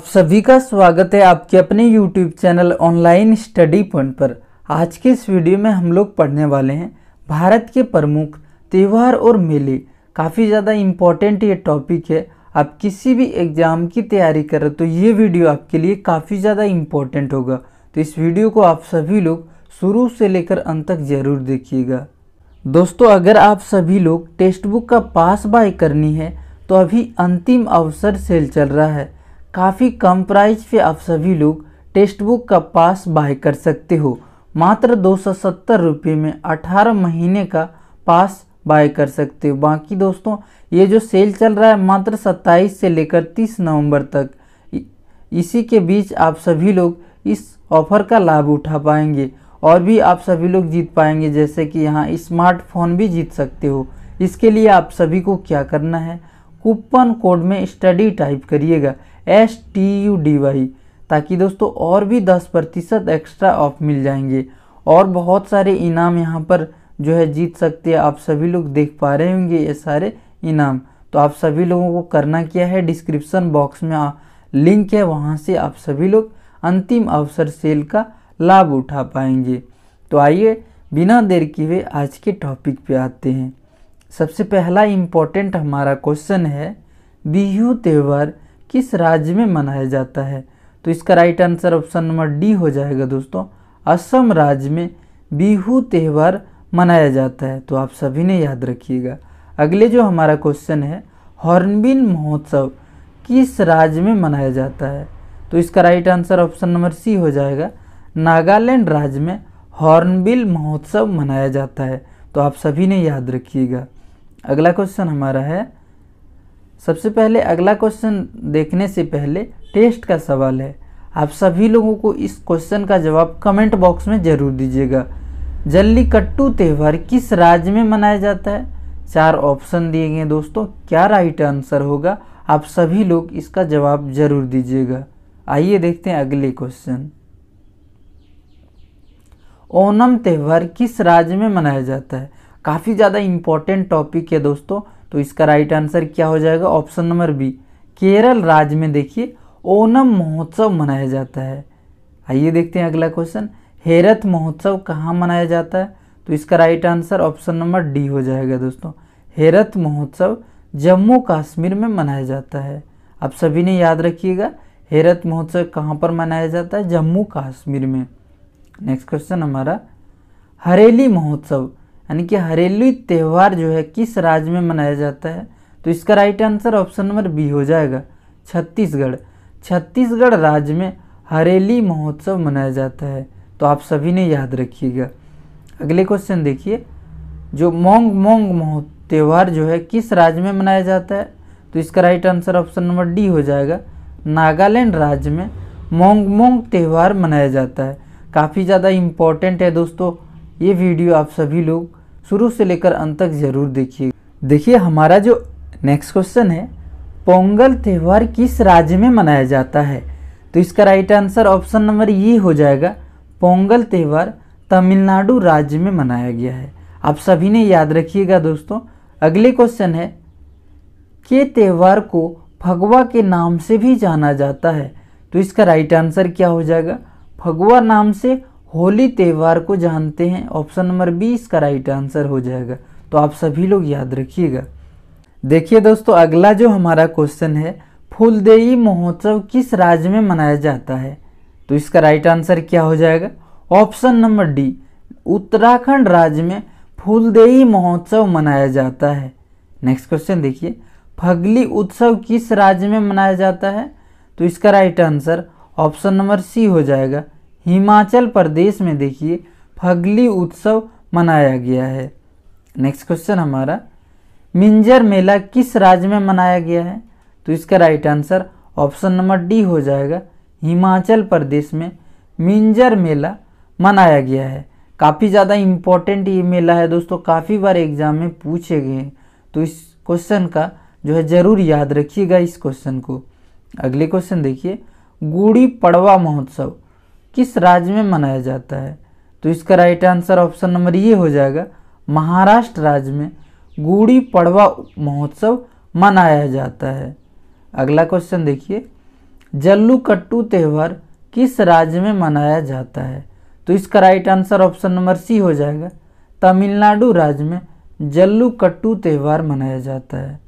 आप सभी का स्वागत है आपके अपने YouTube channel online study point पर आज के इस वीडियो में हम लोग पढ़ने वाले हैं भारत के प्रमुख त्यौहार और मेले काफ़ी ज़्यादा इम्पॉर्टेंट ये टॉपिक है आप किसी भी एग्ज़ाम की तैयारी कर रहे हो तो ये वीडियो आपके लिए काफ़ी ज़्यादा इम्पॉर्टेंट होगा तो इस वीडियो को आप सभी लोग शुरू से लेकर अंत तक ज़रूर देखिएगा दोस्तों अगर आप सभी लोग टेक्स्ट बुक का पास बाय करनी है तो अभी अंतिम अवसर सेल चल रहा है काफ़ी कम प्राइस पे आप सभी लोग टेक्स्ट बुक का पास बाय कर सकते हो मात्र दो सौ सत्तर रुपये में अठारह महीने का पास बाय कर सकते हो बाकी दोस्तों ये जो सेल चल रहा है मात्र सत्ताईस से लेकर तीस नवंबर तक इसी के बीच आप सभी लोग इस ऑफर का लाभ उठा पाएंगे और भी आप सभी लोग जीत पाएंगे जैसे कि यहाँ स्मार्टफोन भी जीत सकते हो इसके लिए आप सभी को क्या करना है कूपन कोड में स्टडी टाइप करिएगा S T U D Y ताकि दोस्तों और भी दस प्रतिशत एक्स्ट्रा ऑफ मिल जाएंगे और बहुत सारे इनाम यहाँ पर जो है जीत सकते हैं आप सभी लोग देख पा रहे होंगे ये सारे इनाम तो आप सभी लोगों को करना क्या है डिस्क्रिप्शन बॉक्स में आ, लिंक है वहाँ से आप सभी लोग अंतिम अवसर सेल का लाभ उठा पाएंगे तो आइए बिना देर के हुए आज के टॉपिक पे आते हैं सबसे पहला इम्पोर्टेंट हमारा क्वेश्चन है बिहू त्यौहार किस राज्य में मनाया जाता है तो इसका right answer option number D हो जाएगा दोस्तों असम राज्य में बिहू त्यौहार मनाया जाता है तो आप सभी ने याद रखिएगा अगले जो हमारा क्वेश्चन है हॉर्नबिल महोत्सव किस राज्य में मनाया जाता है तो इसका right answer option number C हो जाएगा नागालैंड राज्य में हॉर्नबिल महोत्सव मनाया जाता है तो आप सभी ने याद रखिएगा अगला क्वेश्चन हमारा है सबसे पहले अगला क्वेश्चन देखने से पहले टेस्ट का सवाल है आप सभी लोगों को इस क्वेश्चन का जवाब कमेंट बॉक्स में जरूर दीजिएगा जल्लीकट्टू त्यौहार किस राज्य में मनाया जाता है चार ऑप्शन दिए गए दोस्तों क्या राइट आंसर होगा आप सभी लोग इसका जवाब जरूर दीजिएगा आइए देखते हैं अगले क्वेश्चन ओनम त्यौहार किस राज्य में मनाया जाता है काफ़ी ज़्यादा इम्पोर्टेंट टॉपिक है दोस्तों तो इसका राइट आंसर क्या हो जाएगा ऑप्शन नंबर बी केरल राज्य में देखिए ओनम महोत्सव मनाया जाता है आइए देखते हैं अगला क्वेश्चन हेरथ महोत्सव कहाँ मनाया जाता है तो इसका right answer option number D हो जाएगा दोस्तों हेरथ महोत्सव जम्मू कश्मीर में मनाया जाता है आप सभी ने याद रखिएगा हेरथ महोत्सव कहाँ पर मनाया जाता है जम्मू कश्मीर में नेक्स्ट क्वेश्चन हमारा हरेली महोत्सव यानी कि हरेली त्यौहार जो है किस राज्य में मनाया जाता है तो इसका right answer option number B हो जाएगा छत्तीसगढ़ छत्तीसगढ़ राज्य में हरेली महोत्सव मनाया जाता है तो आप सभी ने याद रखिएगा अगले क्वेश्चन देखिए जो मोंग मोंग महो त्यौहार जो है किस राज्य में मनाया जाता है तो इसका right answer option number D हो जाएगा नागालैंड राज्य में मोंग मोंग त्यौहार मनाया जाता है काफ़ी ज़्यादा इम्पोर्टेंट है दोस्तों ये वीडियो आप सभी लोग शुरू से लेकर अंत तक ज़रूर देखिए देखिए हमारा जो नेक्स्ट क्वेश्चन है पोंगल त्यौहार किस राज्य में मनाया जाता है तो इसका राइट आंसर ऑप्शन नंबर ये हो जाएगा पोंगल त्यौहार तमिलनाडु राज्य में मनाया गया है आप सभी ने याद रखिएगा दोस्तों अगले क्वेश्चन है के त्यौहार को फगवा के नाम से भी जाना जाता है तो इसका राइट आंसर क्या हो जाएगा फगवा नाम से होली त्यौहार को जानते हैं ऑप्शन नंबर बी इसका राइट आंसर हो जाएगा तो आप सभी लोग याद रखिएगा देखिए दोस्तों अगला जो हमारा क्वेश्चन है फूलदेई महोत्सव किस राज्य में मनाया जाता है तो इसका राइट आंसर क्या हो जाएगा ऑप्शन नंबर डी उत्तराखंड राज्य में फूलदेई महोत्सव मनाया जाता है नेक्स्ट क्वेश्चन देखिए फगली उत्सव किस राज्य में मनाया जाता है तो इसका right answer option number C हो जाएगा हिमाचल प्रदेश में देखिए फगली उत्सव मनाया गया है नेक्स्ट क्वेश्चन हमारा मिंजर मेला किस राज्य में मनाया गया है तो इसका right answer option number D हो जाएगा हिमाचल प्रदेश में मिंजर मेला मनाया गया है काफ़ी ज़्यादा इम्पोर्टेंट ये मेला है दोस्तों काफ़ी बार एग्जाम में पूछे गए हैं तो इस क्वेश्चन का जो है ज़रूर याद रखिएगा इस क्वेश्चन को अगले क्वेश्चन देखिए गुड़ी पड़वा महोत्सव किस राज्य में मनाया जाता है तो इसका राइट आंसर ऑप्शन नंबर ये हो जाएगा महाराष्ट्र राज्य में गुड़ी पड़वा महोत्सव मनाया जाता है अगला क्वेश्चन देखिए जल्लू कट्टू त्यौहार किस राज्य में मनाया जाता है तो इसका right answer option number C हो जाएगा तमिलनाडु राज्य में जल्लू कट्टू त्यौहार मनाया जाता है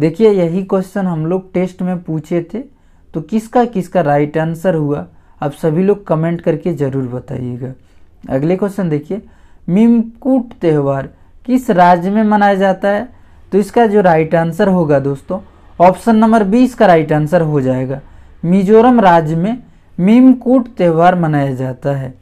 देखिए यही क्वेश्चन हम लोग टेस्ट में पूछे थे तो किसका किसका राइट आंसर हुआ आप सभी लोग कमेंट करके ज़रूर बताइएगा अगले क्वेश्चन देखिए मीमकूट त्यौहार किस राज्य में मनाया जाता है तो इसका जो राइट आंसर होगा दोस्तों ऑप्शन नंबर बी इसका राइट आंसर हो जाएगा मिजोरम राज्य में मीमकूट त्यौहार मनाया जाता है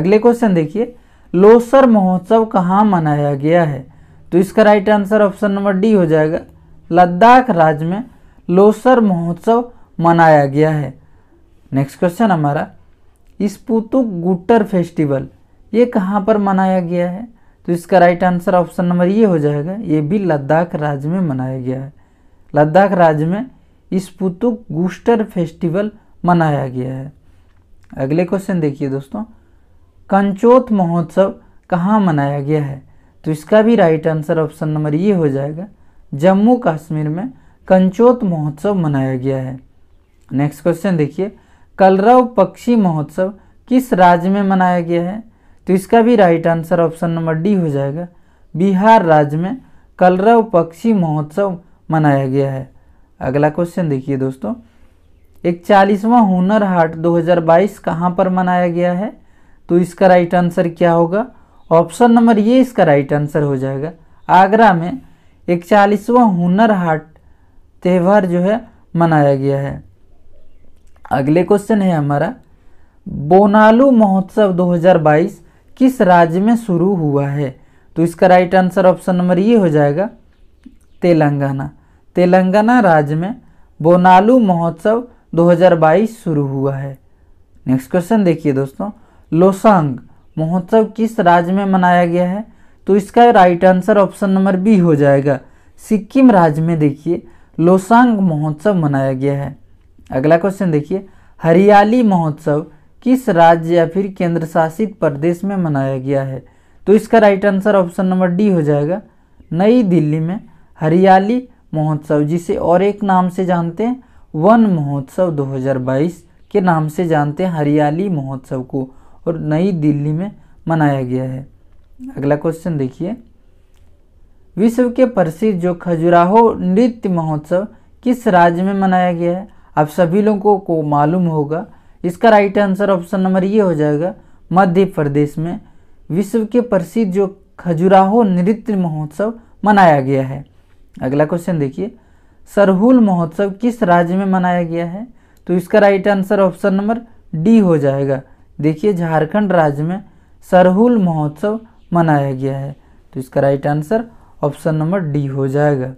अगले क्वेश्चन देखिए लोसर महोत्सव कहाँ मनाया गया है तो इसका right answer option number D हो जाएगा लद्दाख राज्य में लोसर महोत्सव मनाया गया है नेक्स्ट क्वेश्चन हमारा स्पूतुक गुटर फेस्टिवल ये कहाँ पर मनाया गया है तो इसका राइट आंसर ऑप्शन नंबर ये हो जाएगा ये भी लद्दाख राज्य में मनाया गया है लद्दाख राज्य में स्पूतुक गुस्टर फेस्टिवल मनाया गया है अगले क्वेश्चन देखिए दोस्तों कंचोत महोत्सव कहाँ मनाया गया है तो इसका भी राइट आंसर ऑप्शन नंबर ये हो जाएगा जम्मू कश्मीर में कंचोत महोत्सव मनाया गया है नेक्स्ट क्वेश्चन देखिए कलरव पक्षी महोत्सव किस राज्य में मनाया गया है तो इसका भी right answer option number D हो जाएगा बिहार राज्य में कलरव पक्षी महोत्सव मनाया गया है अगला क्वेश्चन देखिए दोस्तों एक चालीसवां हुनर हाट 2022 कहाँ पर मनाया गया है तो इसका राइट आंसर क्या होगा ऑप्शन नंबर ये इसका राइट आंसर हो जाएगा आगरा में एक चालीसवां हुनर हाट त्यौहार जो है मनाया गया है अगले क्वेश्चन है हमारा बोनालू महोत्सव 2022 किस राज्य में शुरू हुआ है तो इसका राइट आंसर ऑप्शन नंबर ये हो जाएगा तेलंगाना तेलंगाना राज्य में बोनालू महोत्सव 2022 शुरू हुआ है नेक्स्ट क्वेश्चन देखिए दोस्तों लोसांग महोत्सव किस राज्य में मनाया गया है तो इसका right answer option number B हो जाएगा सिक्किम राज्य में देखिए लोसांग महोत्सव मनाया गया है अगला क्वेश्चन देखिए हरियाली महोत्सव किस राज्य या फिर केंद्र शासित प्रदेश में मनाया गया है तो इसका right answer option number D हो जाएगा नई दिल्ली में हरियाली महोत्सव जिसे और एक नाम से जानते हैं वन महोत्सव 2022 के नाम से जानते हैं हरियाली महोत्सव को और नई दिल्ली में मनाया गया है अगला क्वेश्चन देखिए विश्व के प्रसिद्ध जो खजुराहो नृत्य महोत्सव किस राज्य में मनाया गया है आप सभी लोगों को मालूम होगा इसका राइट आंसर ऑप्शन नंबर ये हो जाएगा मध्य प्रदेश में विश्व के प्रसिद्ध जो खजुराहो नृत्य महोत्सव मनाया गया है अगला क्वेश्चन देखिए सरहुल महोत्सव किस राज्य में मनाया गया है तो इसका right answer option number D हो जाएगा देखिए झारखंड राज्य में सरहुल महोत्सव मनाया गया है तो इसका right answer option number D हो जाएगा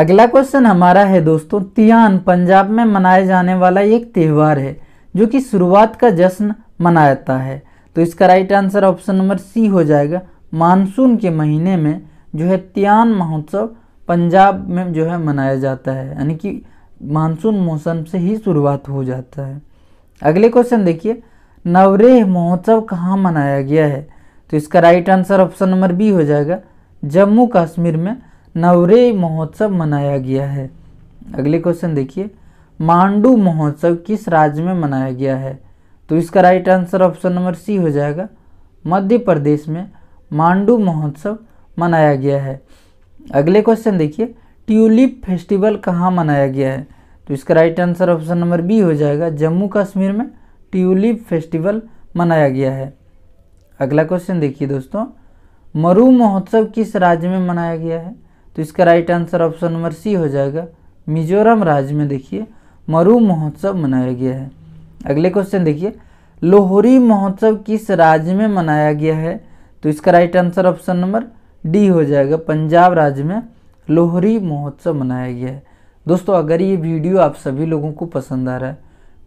अगला क्वेश्चन हमारा है दोस्तों तियान पंजाब में मनाया जाने वाला एक त्यौहार है जो कि शुरुआत का जश्न मनाता है तो इसका right answer option number C हो जाएगा मानसून के महीने में जो है तियान महोत्सव पंजाब में जो है मनाया जाता है यानी कि मानसून मौसम से ही शुरुआत हो जाता है अगले क्वेश्चन देखिए नवरेह महोत्सव कहाँ मनाया गया है तो इसका right answer option number B हो जाएगा जम्मू कश्मीर में नवरे महोत्सव मनाया गया है अगले क्वेश्चन देखिए मांडू महोत्सव किस राज्य में मनाया गया है तो इसका right answer option number C हो जाएगा मध्य प्रदेश में मांडू महोत्सव मनाया गया है अगले क्वेश्चन देखिए ट्यूलिप फेस्टिवल कहाँ मनाया गया है तो इसका right answer option number B हो जाएगा जम्मू कश्मीर में ट्यूलिप फेस्टिवल मनाया गया है अगला क्वेश्चन देखिए दोस्तों मरु महोत्सव किस राज्य में मनाया गया है तो इसका right answer option number C हो जाएगा मिजोरम राज्य में देखिए मरु महोत्सव मनाया गया है अगले क्वेश्चन देखिए लोहरी महोत्सव किस राज्य में मनाया गया है तो इसका right answer option number D हो जाएगा पंजाब राज्य में लोहरी महोत्सव मनाया गया है दोस्तों अगर ये वीडियो आप सभी लोगों को पसंद आ रहा है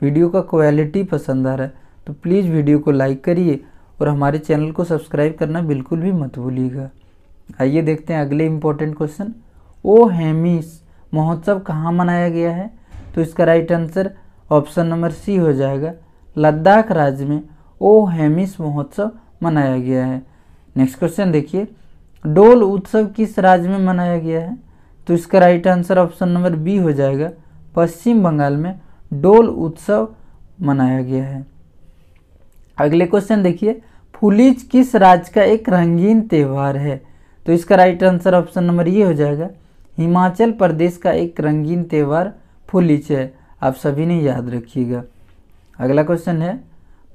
वीडियो का क्वालिटी पसंद आ रहा है तो प्लीज़ वीडियो को लाइक करिए और हमारे चैनल को सब्सक्राइब करना बिल्कुल भी मत भूलिएगा आइए देखते हैं अगले इम्पोर्टेंट क्वेश्चन ओ हेमिस महोत्सव कहाँ मनाया गया है तो इसका right answer option number C हो जाएगा लद्दाख राज्य में ओ हेमिस महोत्सव मनाया गया है नेक्स्ट क्वेश्चन देखिए डोल उत्सव किस राज्य में मनाया गया है तो इसका right answer option number B हो जाएगा पश्चिम बंगाल में डोल उत्सव मनाया गया है अगले क्वेश्चन देखिए फुलीज किस राज्य का एक रंगीन त्यौहार है तो इसका राइट आंसर ऑप्शन नंबर ये हो जाएगा हिमाचल प्रदेश का एक रंगीन त्यौहार फुलिच है आप सभी ने याद रखिएगा अगला क्वेश्चन है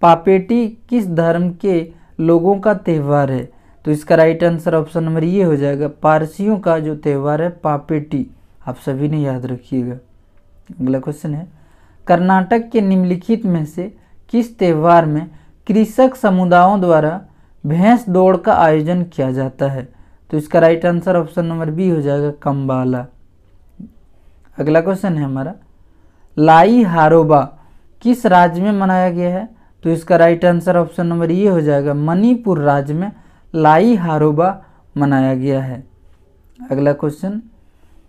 पापेटी किस धर्म के लोगों का त्यौहार है तो इसका राइट आंसर ऑप्शन नंबर ये हो जाएगा पारसियों का जो त्यौहार है पापेटी आप सभी ने याद रखिएगा अगला क्वेश्चन है कर्नाटक के निम्नलिखित में से किस त्यौहार में कृषक समुदायों द्वारा भैंस दौड़ का आयोजन किया जाता है तो इसका right answer option number B हो जाएगा कम्बाला अगला क्वेश्चन है हमारा लाई हारोबा किस राज्य में मनाया गया है तो इसका राइट आंसर ऑप्शन नंबर ये हो जाएगा मणिपुर राज्य में लाई हारोबा मनाया गया है अगला क्वेश्चन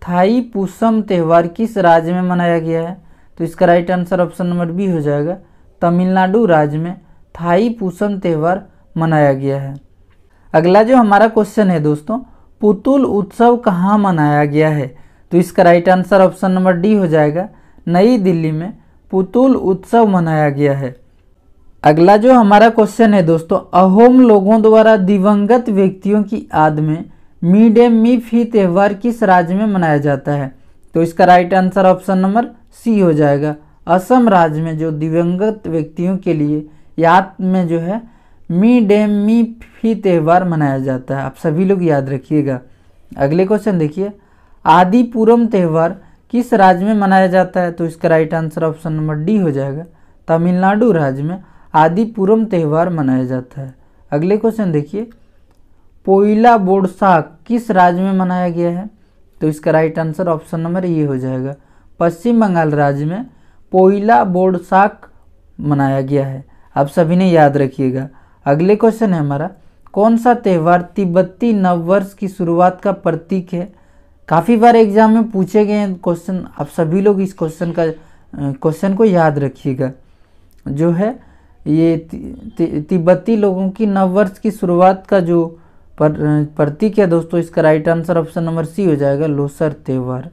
थाई पुसम त्यौहार किस राज्य में मनाया गया है तो इसका right answer option number B हो जाएगा तमिलनाडु राज्य में थाई पुसम त्यौहार मनाया गया है अगला जो हमारा क्वेश्चन है दोस्तों पुतुल उत्सव कहाँ मनाया गया है तो इसका right answer option number D हो जाएगा नई दिल्ली में पुतुल उत्सव मनाया गया है अगला जो हमारा क्वेश्चन है दोस्तों अहोम लोगों द्वारा दिवंगत व्यक्तियों की याद में मी डे मी फी त्यौहार किस राज्य में मनाया जाता है तो इसका right answer option number C हो जाएगा असम राज्य में जो दिवंगत व्यक्तियों के लिए याद में जो है मी डे मी फी त्यौहार मनाया जाता है आप सभी लोग याद रखिएगा अगले क्वेश्चन देखिए आदिपुरम त्यौहार किस राज्य में मनाया जाता है तो इसका right answer option number D हो जाएगा तमिलनाडु राज्य में आदिपुरम त्यौहार मनाया जाता है अगले क्वेश्चन देखिए पोइला बोडसाक किस राज्य में मनाया गया है तो इसका right answer option number A हो जाएगा पश्चिम बंगाल राज्य में पोइला बोडसाक मनाया गया है आप सभी ने याद रखिएगा अगले क्वेश्चन है हमारा कौन सा त्यौहार तिब्बती नववर्ष की शुरुआत का प्रतीक है काफ़ी बार एग्जाम में पूछे गए हैं क्वेश्चन आप सभी लोग इस क्वेश्चन का क्वेश्चन को याद रखिएगा जो है ये तिब्बती लोगों की नववर्ष की शुरुआत का जो पर प्रतीक है दोस्तों इसका right answer option number C हो जाएगा लोसर त्यौहार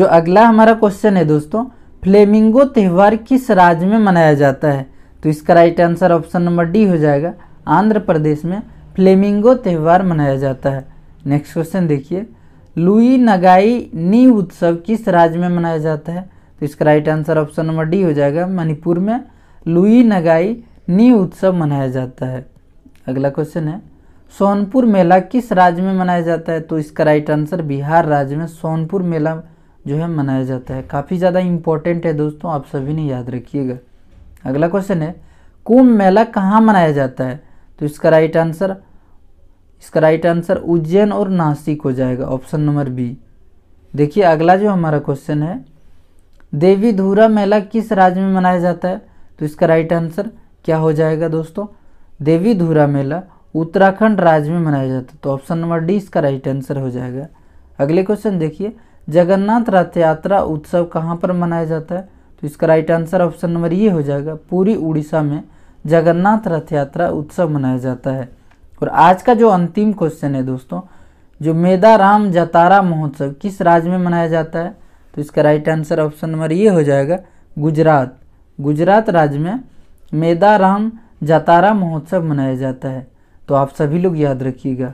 जो अगला हमारा क्वेश्चन है दोस्तों फ्लेमिंगो त्यौहार किस राज्य में मनाया जाता है तो इसका right answer option number D हो जाएगा आंध्र प्रदेश में फ्लेमिंगो त्यौहार मनाया जाता है नेक्स्ट क्वेश्चन देखिए लुई नगाई नी उत्सव किस राज्य में मनाया जाता है तो इसका right answer option number D हो जाएगा मणिपुर में लुई नगाई नी उत्सव मनाया जाता है अगला क्वेश्चन है सोनपुर मेला किस राज्य में मनाया जाता है तो इसका राइट आंसर बिहार राज्य में सोनपुर मेला जो है मनाया जाता है काफ़ी ज़्यादा इम्पोर्टेंट है दोस्तों आप सभी ने याद रखिएगा अगला क्वेश्चन है कुंभ मेला कहाँ मनाया जाता है तो इसका राइट आंसर इसका राइट आंसर उज्जैन और नासिक हो जाएगा ऑप्शन नंबर बी देखिए अगला जो हमारा क्वेश्चन है देवी धूरा मेला किस राज्य में मनाया जाता है तो इसका राइट आंसर क्या हो जाएगा दोस्तों देवी धूरा मेला उत्तराखंड राज्य में मनाया जाता है तो ऑप्शन नंबर डी इसका राइट आंसर हो जाएगा अगले क्वेश्चन देखिए जगन्नाथ रथ यात्रा उत्सव कहाँ पर मनाया जाता है तो इसका राइट आंसर ऑप्शन नंबर ये हो जाएगा पूरी उड़ीसा में जगन्नाथ रथ यात्रा उत्सव मनाया जाता है और आज का जो अंतिम क्वेश्चन है दोस्तों जो मेदाराम जतारा महोत्सव किस राज्य में मनाया जाता है तो इसका राइट आंसर ऑप्शन नंबर ये हो जाएगा गुजरात गुजरात राज्य में मेदाराम जतारा महोत्सव मनाया जाता है तो आप सभी लोग याद रखिएगा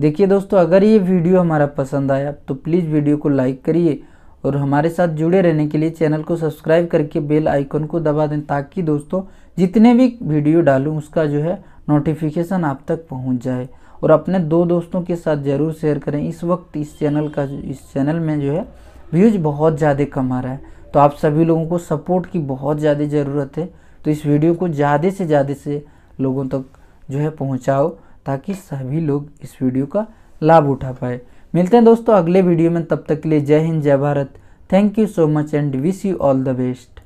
देखिए दोस्तों अगर ये वीडियो हमारा पसंद आया तो प्लीज़ वीडियो को लाइक करिए और हमारे साथ जुड़े रहने के लिए चैनल को सब्सक्राइब करके बेल आइकन को दबा दें ताकि दोस्तों जितने भी वीडियो डालूँ उसका जो है नोटिफिकेशन आप तक पहुँच जाए और अपने दो दोस्तों के साथ ज़रूर शेयर करें इस वक्त इस चैनल का इस चैनल में जो है व्यूज़ बहुत ज़्यादा कम आ रहा है तो आप सभी लोगों को सपोर्ट की बहुत ज़्यादा ज़रूरत है तो इस वीडियो को ज़्यादा से ज़्यादा से लोगों तक जो है पहुँचाओ ताकि सभी लोग इस वीडियो का लाभ उठा पाए मिलते हैं दोस्तों अगले वीडियो में तब तक के लिए जय हिंद जय Bharat thank you so much and wish you all the best